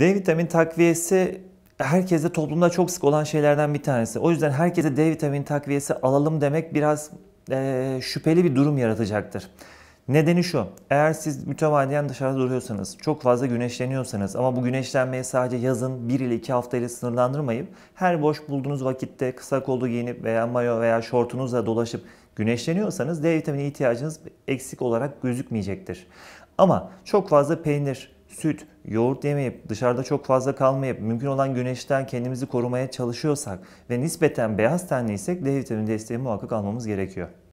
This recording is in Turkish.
D vitamin takviyesi herkeste toplumda çok sık olan şeylerden bir tanesi. O yüzden herkese D vitamini takviyesi alalım demek biraz e, şüpheli bir durum yaratacaktır. Nedeni şu, eğer siz mütemadiyen dışarıda duruyorsanız, çok fazla güneşleniyorsanız ama bu güneşlenmeyi sadece yazın 1 ile 2 hafta ile sınırlandırmayıp her boş bulduğunuz vakitte kısa kollu giyinip veya mayo veya şortunuzla dolaşıp güneşleniyorsanız D vitamini ihtiyacınız eksik olarak gözükmeyecektir. Ama çok fazla peynir, süt, yoğurt yemeyip, dışarıda çok fazla kalmayıp, mümkün olan güneşten kendimizi korumaya çalışıyorsak ve nispeten beyaz tenliysek D vitamini desteği muhakkak almamız gerekiyor.